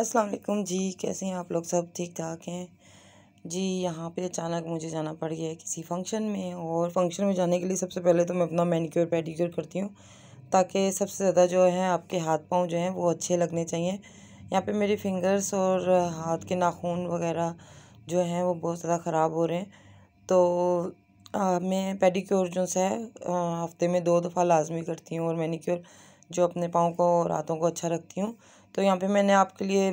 अस्सलाम वालेकुम जी कैसे हैं आप लोग सब ठीक ठाक हैं जी यहाँ पे अचानक मुझे जाना पड़ गया है किसी फंक्शन में और फंक्शन में जाने के लिए सबसे पहले तो मैं अपना मैनिक्योर पेडिक्योर करती हूँ ताकि सबसे ज़्यादा जो है आपके हाथ पाँव जो हैं वो अच्छे लगने चाहिए यहाँ पे मेरे फिंगर्स और हाथ के नाखून वगैरह जो हैं वो बहुत ज़्यादा ख़राब हो रहे हैं तो आ, मैं पेडिक्योर जो है हफ्ते में दो दफ़ा लाजमी करती हूँ और मैनिक्योर जो अपने पाँव को और हाथों को अच्छा रखती हूँ तो यहाँ पे मैंने आपके लिए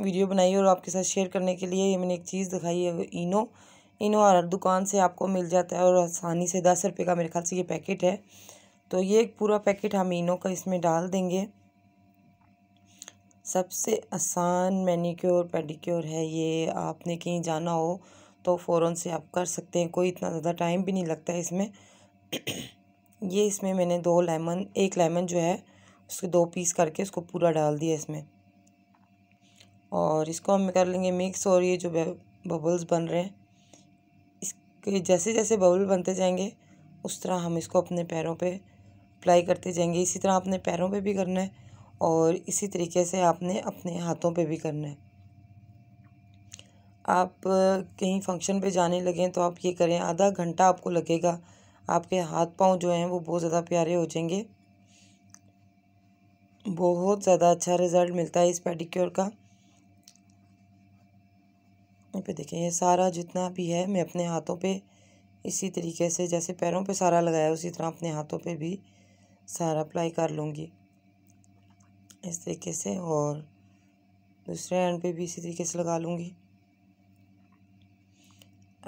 वीडियो बनाई और आपके साथ शेयर करने के लिए ये मैंने एक चीज़ दिखाई है इनो इनो हर दुकान से आपको मिल जाता है और आसानी से दस रुपये का मेरे ख्याल से ये पैकेट है तो ये एक पूरा पैकेट हम इनो का इसमें डाल देंगे सबसे आसान मैनीक्योर पेडिक्योर है ये आपने कहीं जाना हो तो फ़ौर से आप कर सकते हैं कोई इतना ज़्यादा टाइम भी नहीं लगता है इसमें ये इसमें मैंने दो लेमन एक लेमन जो है इसके दो पीस करके इसको पूरा डाल दिया इसमें और इसको हम कर लेंगे मिक्स और ये जो बबल्स बन रहे हैं इसके जैसे जैसे बबल बनते जाएंगे उस तरह हम इसको अपने पैरों पे अप्लाई करते जाएंगे इसी तरह अपने पैरों पे भी करना है और इसी तरीके से आपने अपने हाथों पे भी करना है आप कहीं फंक्शन पे जाने लगें तो आप ये करें आधा घंटा आपको लगेगा आपके हाथ पांव जो हैं वो बहुत ज़्यादा प्यारे हो जाएंगे बहुत ज़्यादा अच्छा रिज़ल्ट मिलता है इस पेडिक्योर का यहाँ पे देखें ये सारा जितना भी है मैं अपने हाथों पे इसी तरीके से जैसे पैरों पे सारा लगाया उसी तरह अपने हाथों पे भी सारा अप्लाई कर लूँगी इस तरीके से और दूसरे एंड पे भी इसी तरीके से लगा लूँगी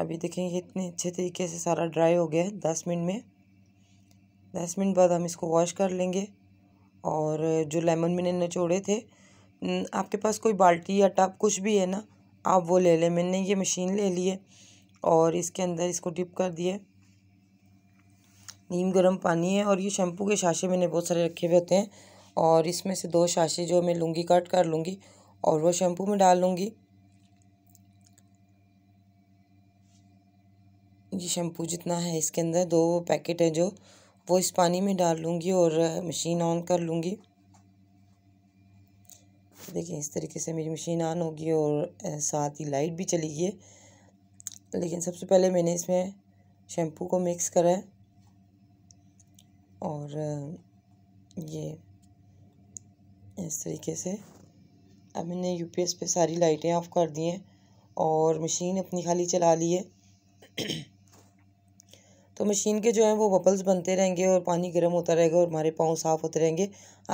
अभी देखें ये इतने अच्छे तरीके से सारा ड्राई हो गया है दस मिनट में दस मिनट बाद हम इसको वॉश कर लेंगे और जो लेमन मैंने निचोड़े थे आपके पास कोई बाल्टी या टब कुछ भी है ना आप वो ले लें मैंने ये मशीन ले ली है और इसके अंदर इसको डिप कर दिए नीम गर्म पानी है और ये शैम्पू के शाशे मैंने बहुत सारे रखे हुए होते हैं और इसमें से दो शाशे जो मैं लूँगी कट कर लूँगी और वो शैम्पू में डाल लूँगी ये शैम्पू जितना है इसके अंदर दो पैकेट है जो वो इस पानी में डाल लूँगी और मशीन ऑन कर लूँगी देखिए इस तरीके से मेरी मशीन ऑन होगी और साथ ही लाइट भी चली गई है लेकिन सबसे पहले मैंने इसमें शैम्पू को मिक्स करा है और ये इस तरीके से अब मैंने यूपीएस पे सारी लाइटें ऑफ़ कर दी हैं और मशीन अपनी खाली चला ली है तो मशीन के जो हैं वो बबल्स बनते रहेंगे और पानी गर्म होता रहेगा और हमारे पाँव साफ़ होते रहेंगे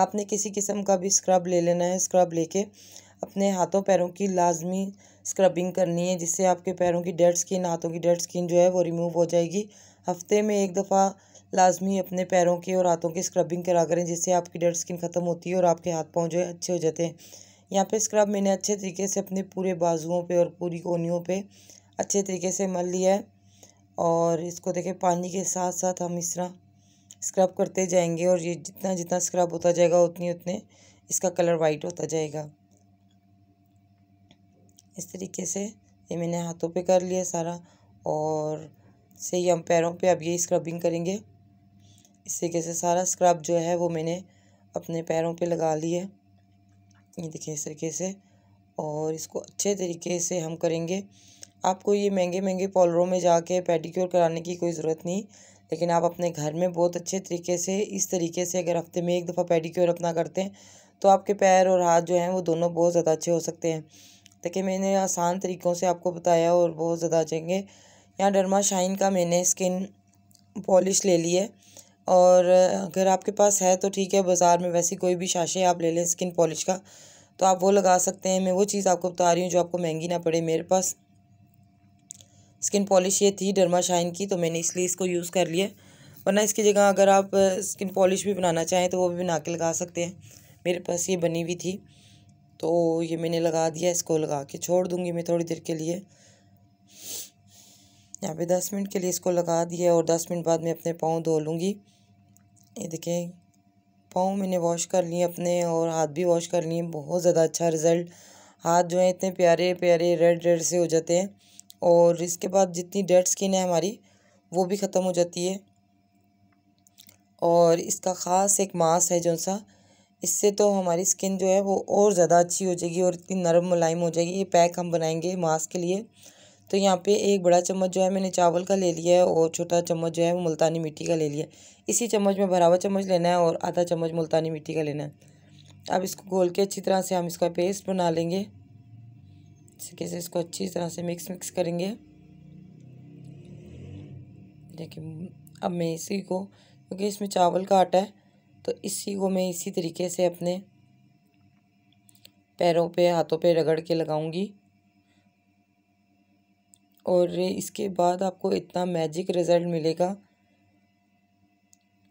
आपने किसी किस्म का भी स्क्रब ले लेना है स्क्रब लेके अपने हाथों पैरों की लाजमी स्क्रबिंग करनी है जिससे आपके पैरों की डेड स्किन हाथों की डेड स्किन जो है वो रिमूव हो जाएगी हफ्ते में एक दफ़ा लाजमी अपने पैरों की और हाथों की स्क्रबिंग करा करें जिससे आपकी डेड स्किन ख़त्म होती है और आपके हाथ पाँव जो है अच्छे हो जाते हैं यहाँ पे स्क्रब मैंने अच्छे तरीके से अपने पूरे बाजुओं पे और पूरी कोनियों पे अच्छे तरीके से मल लिया है और इसको देखें पानी के साथ साथ हम इस तरह स्क्रब करते जाएंगे और ये जितना जितना स्क्रब होता जाएगा उतनी उतने इसका कलर वाइट होता जाएगा इस तरीके से ये मैंने हाथों पे कर लिया सारा और से ही हम पैरों पे अब ये स्क्रबिंग करेंगे इस तरीके से सारा स्क्रब जो है वो मैंने अपने पैरों पे लगा लिए ये देखिए इस तरीके से और इसको अच्छे तरीके से हम करेंगे आपको ये महंगे महंगे पॉलरों में जाके पेडिक्योर कराने की कोई ज़रूरत नहीं लेकिन आप अपने घर में बहुत अच्छे तरीके से इस तरीके से अगर हफ्ते में एक दफ़ा पेडिक्योर अपना करते हैं तो आपके पैर और हाथ जो हैं वो दोनों बहुत ज़्यादा अच्छे हो सकते हैं देखिए मैंने आसान तरीक़ों से आपको बताया और बहुत ज़्यादा अच्छे यहाँ डरमा शाइन का मैंने स्किन पॉलिश ले ली है और अगर आपके पास है तो ठीक है बाज़ार में वैसी कोई भी शाशे आप ले लें स्किन पॉलिश का तो आप वो लगा सकते हैं मैं वो चीज़ आपको बता रही हूँ जो आपको महंगी ना पड़े मेरे पास स्किन पॉलिश ये थी डरमा शाइन की तो मैंने इसलिए इसको यूज़ कर लिया वरना इसकी जगह अगर आप स्किन पॉलिश भी बनाना चाहें तो वो भी बना के लगा सकते हैं मेरे पास ये बनी हुई थी तो ये मैंने लगा दिया इसको लगा के छोड़ दूँगी मैं थोड़ी देर के लिए यहाँ पे दस मिनट के लिए इसको लगा दिया और दस मिनट बाद मैं अपने पाँव धो लूँगी ये देखें पाँव मैंने वॉश कर लिए अपने और हाथ भी वॉश कर लिए बहुत ज़्यादा अच्छा रिज़ल्ट हाथ जो है इतने प्यारे प्यारे रेड रेड से हो जाते हैं और इसके बाद जितनी डेड स्किन है हमारी वो भी ख़त्म हो जाती है और इसका ख़ास एक मास है जो सा इससे तो हमारी स्किन जो है वो और ज़्यादा अच्छी हो जाएगी और इतनी नरम मुलायम हो जाएगी ये पैक हम बनाएंगे मास्क के लिए तो यहाँ पे एक बड़ा चम्मच जो है मैंने चावल का ले लिया है और छोटा चम्मच जो है वो मुल्तानी मिट्टी का ले लिया इसी चम्मच में भरावा चम्मच लेना है और आधा चम्मच मुल्तानी मिट्टी का लेना है अब इसको घोल के अच्छी तरह से हम इसका पेस्ट बना लेंगे तरीके से इसको अच्छी तरह से मिक्स मिक्स करेंगे देखिए अब मैं इसी को क्योंकि इसमें चावल का आटा है तो इसी को मैं इसी तरीके से अपने पैरों पे हाथों पे रगड़ के लगाऊंगी और इसके बाद आपको इतना मैजिक रिज़ल्ट मिलेगा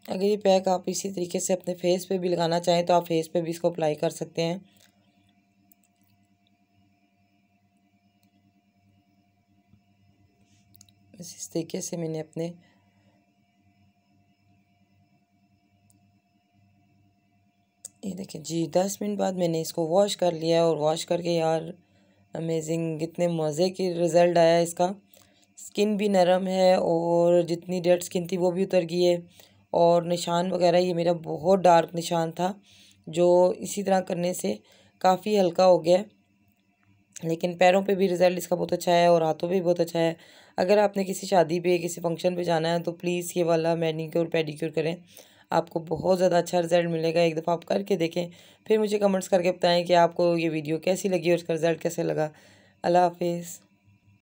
अगर ये पैक आप इसी तरीके से अपने फेस पे भी लगाना चाहें तो आप फेस पे भी इसको अप्लाई कर सकते हैं बस इस तरीके से मैंने अपने ये देखिए जी दस मिनट बाद मैंने इसको वॉश कर लिया और वॉश करके यार अमेजिंग कितने मज़े की रिज़ल्ट आया इसका स्किन भी नरम है और जितनी डेड स्किन थी वो भी उतर गई है और निशान वगैरह ये मेरा बहुत डार्क निशान था जो इसी तरह करने से काफ़ी हल्का हो गया लेकिन पैरों पे भी रिज़ल्ट इसका बहुत अच्छा है और हाथों पे भी बहुत अच्छा है अगर आपने किसी शादी पे किसी फंक्शन पे जाना है तो प्लीज़ ये वाला मैनीक्योर पेडिक्योर करें आपको बहुत ज़्यादा अच्छा रिजल्ट मिलेगा एक दफ़ा आप करके देखें फिर मुझे कमेंट्स करके बताएं कि आपको ये वीडियो कैसी लगी और उसका रिज़ल्ट कैसे लगा अल्लाह हाफिज़